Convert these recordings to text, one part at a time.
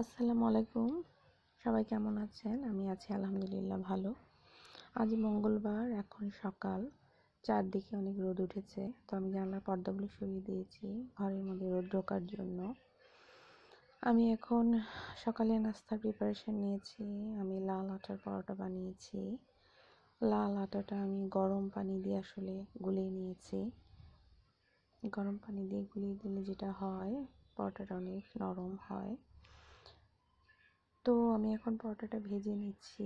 আসসালামু আলাইকুম সবাই কেমন আছেন আমি আছি আলহামদুলিল্লাহ ভালো আজ মঙ্গলবার এখন সকাল চারদিকে অনেক রোদ উঠেছে তো আমি জানলার পর্দাগুলো সরিয়ে দিয়েছি ঘরের মধ্যে রোদ ঢোকার জন্য আমি এখন সকালে নাস্তার প্রিপারেশান নিয়েছি আমি লাল আটার পরোটা বানিয়েছি লাল আটাটা আমি গরম পানি দিয়ে আসলে গুলিয়ে নিয়েছি গরম পানি দিয়ে গুলিয়ে দিলে যেটা হয় পরোটাটা অনেক নরম হয় তো আমি এখন পরোটাটা ভেজে নিচ্ছি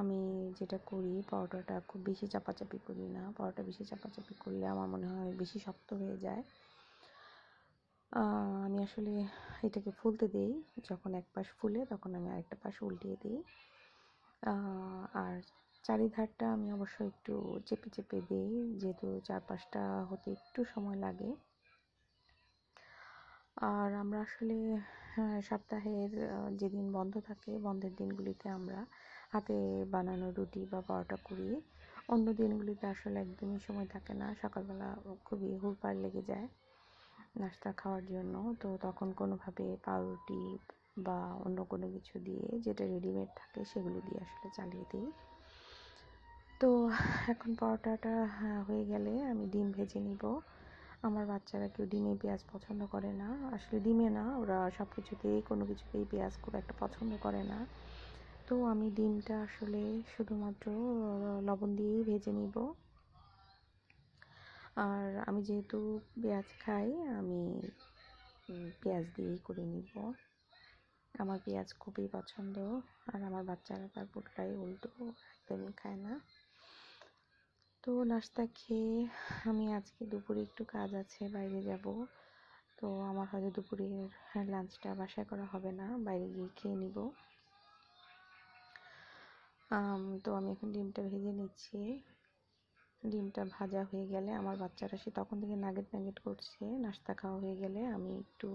আমি যেটা করি পরোটাটা খুব বেশি চাপাচাপি করি না পরোটা বেশি চাপাচাপি করলে আমার মনে হয় বেশি শক্ত হয়ে যায় আমি আসলে এটাকে ফুলতে দিই যখন এক পাশ ফুলে তখন আমি আরেকটা পাশ উল্টিয়ে দিই আর চারিধারটা আমি অবশ্য একটু চেপে চেপে দিই যেহেতু চারপাশটা হতে একটু সময় লাগে আর আমরা আসলে সপ্তাহের যেদিন বন্ধ থাকে বন্ধের দিনগুলিতে আমরা হাতে বানানো রুটি বা পরোটা করি অন্য দিনগুলিতে আসলে একদমই সময় থাকে না সকালবেলা খুবই হুড়পাড় লেগে যায় নাস্তা খাওয়ার জন্য তো তখন কোনোভাবে পাউরুটি বা অন্য কোনো কিছু দিয়ে যেটা রেডিমেড থাকে সেগুলো দিয়ে আসলে চালিয়ে দিই তো এখন পরোটাটা হয়ে গেলে আমি ডিম ভেজে নিব আমার বাচ্চারা কেউ ডিমে পেঁয়াজ পছন্দ করে না আসলে ডিমে না ওরা সব কিছুতেই কোনো কিছুতেই পেঁয়াজ খুব একটা পছন্দ করে না তো আমি ডিমটা আসলে শুধুমাত্র লবণ দিয়েই ভেজে নিব আর আমি যেহেতু পেঁয়াজ খাই আমি পেঁয়াজ দিয়েই করে নিব আমার পেঁয়াজ খুবই পছন্দ আর আমার বাচ্চারা তার পুরোটাই উল্টো একদমই খায় না তো নাস্তা খেয়ে আমি আজকে দুপুরে একটু কাজ আছে বাইরে যাব তো আমার হয়তো দুপুরের হ্যাঁ, লাঞ্চটা বাসায় করা হবে না বাইরে গিয়ে খেয়ে নিব তো আমি এখন ডিমটা ভেজে নিচ্ছি ডিমটা ভাজা হয়ে গেলে আমার বাচ্চারা সে তখন থেকে নাগেট নাগেট করছে নাস্তা খাওয়া হয়ে গেলে আমি একটু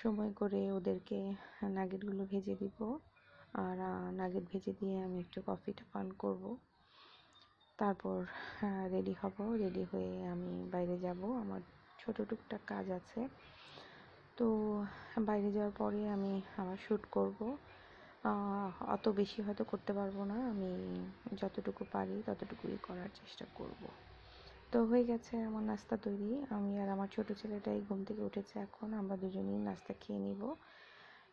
সময় করে ওদেরকে নাগেটগুলো ভেজে দিব আর নাগেট ভেজে দিয়ে আমি একটু কফিটা পান করব তারপর রেডি হ্যাঁ, হব রেডি হয়ে আমি বাইরে যাব আমার ছোট টুকটাক কাজ আছে তো বাইরে যাওয়ার পরে আমি আবার শ্যুট করব অত বেশি হয়তো করতে পারবো না আমি যতটুকু পারি ততটুকুই করার চেষ্টা করব। তো হয়ে গেছে আমার নাস্তা তৈরি আমি আর আমার ছোট ছেলেটাই ঘুম থেকে উঠেছে এখন আমরা দুজনেই নাস্তা খেয়ে নিব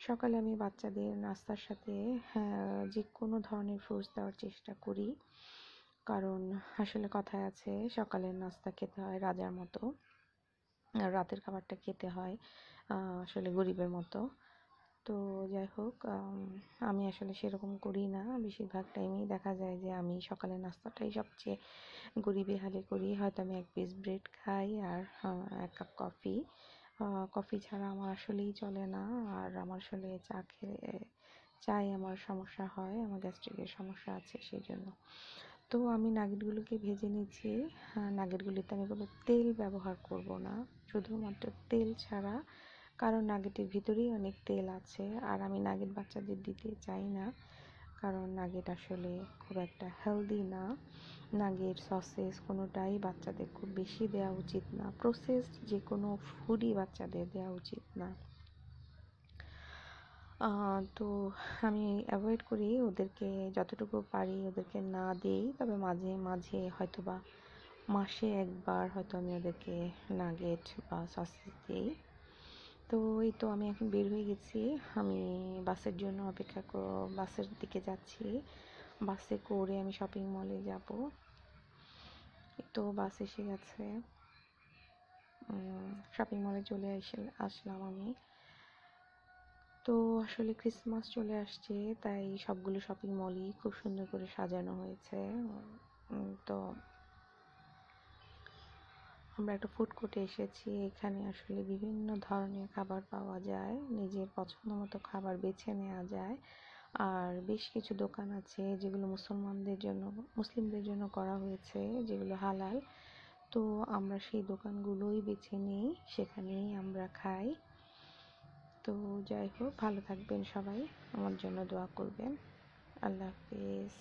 সকালে আমি বাচ্চাদের নাস্তার সাথে হ্যাঁ, যে কোনো ধরনের ফ্রুটস দেওয়ার চেষ্টা করি কারণ আসলে কথায় আছে সকালের নাস্তা খেতে হয় রাজার মতো আর রাতের খাবারটা খেতে হয় আসলে গরিবের মতো তো যাই হোক আমি আসলে সেরকম করি না বেশিরভাগ টাইমেই দেখা যায় যে আমি সকালের নাস্তাটাই সবচেয়ে গরিবে হালে করি হয়তো আমি এক পিস ব্রেড খাই আর এক কাপ কফি কফি ছাড়া আমার আসলেই চলে না আর আমার আসলে চা খেয়ে চাই আমার সমস্যা হয় আমার গ্যাস্ট্রিকের সমস্যা আছে সেই জন্য তো আমি নাগেটগুলোকে ভেজে নিয়েছি হ্যাঁ, নাগেটগুলিতে আমি কোনো তেল ব্যবহার করব না শুধুমাত্র তেল ছাড়া কারণ নাগেটের ভিতরেই অনেক তেল আছে আর আমি নাগেট বাচ্চাদের দিতে চাই না কারণ নাগেট আসলে খুব একটা হেলদি না নাগেট সসেস কোনোটাই বাচ্চাদের খুব বেশি দেওয়া উচিত না প্রসেসড যে কোনো ফুডই বাচ্চাদের দেওয়া উচিত না তো আমি অ্যাভয়েড করি ওদেরকে যতটুকু পারি ওদেরকে না দিই তবে মাঝে মাঝে হয়তো বা মাসে একবার হয়তো আমি ওদেরকে নাগেট বা সসেজ দিই তো এই তো আমি এখন বের হয়ে গেছি আমি বাসের জন্য অপেক্ষা কর বাসের দিকে যাচ্ছি বাসে করে আমি শপিং মলে যাব তো বাস এসে গেছে শপিং মলে চলে আসলাম আমি তো আসলে ক্রিসমাস চলে আসছে তাই সবগুলো শপিং মলই খুব সুন্দর করে সাজানো হয়েছে তো আমরা একটা ফুড কোর্টে এসেছি এখানে আসলে বিভিন্ন ধরনের খাবার পাওয়া যায় নিজের পছন্দ মতো খাবার বেছে নেওয়া যায় আর বেশ কিছু দোকান আছে যেগুলো মুসলমানদের জন্য মুসলিমদের জন্য করা হয়েছে যেগুলো হালাল তো আমরা সেই দোকানগুলোই বেছে নিই সেখানেই আমরা খাই তো যাই হোক ভালো থাকবেন সবাই আমার জন্য দোয়া করবেন আল্লাহ হাফিজ